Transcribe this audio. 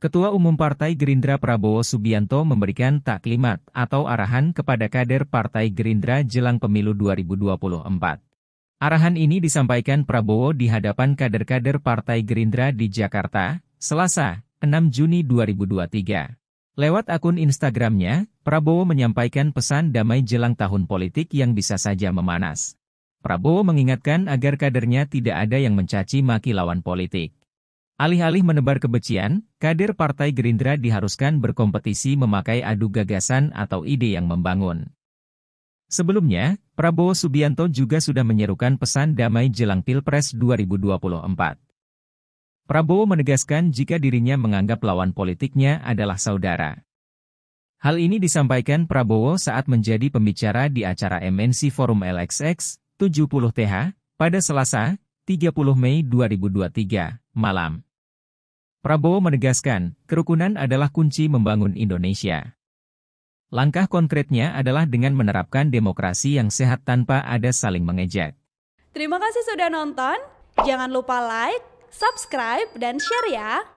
Ketua Umum Partai Gerindra Prabowo Subianto memberikan taklimat atau arahan kepada kader Partai Gerindra jelang pemilu 2024. Arahan ini disampaikan Prabowo di hadapan kader-kader Partai Gerindra di Jakarta, Selasa, 6 Juni 2023. Lewat akun Instagramnya, Prabowo menyampaikan pesan damai jelang tahun politik yang bisa saja memanas. Prabowo mengingatkan agar kadernya tidak ada yang mencaci maki lawan politik. Alih-alih menebar kebencian, kader Partai Gerindra diharuskan berkompetisi memakai adu gagasan atau ide yang membangun. Sebelumnya, Prabowo Subianto juga sudah menyerukan pesan damai jelang Pilpres 2024. Prabowo menegaskan jika dirinya menganggap lawan politiknya adalah saudara. Hal ini disampaikan Prabowo saat menjadi pembicara di acara MNC Forum LXX 70TH pada Selasa, 30 Mei 2023 malam. Prabowo menegaskan, kerukunan adalah kunci membangun Indonesia. Langkah konkretnya adalah dengan menerapkan demokrasi yang sehat tanpa ada saling mengejek. Terima kasih sudah nonton. Jangan lupa like, subscribe, dan share ya.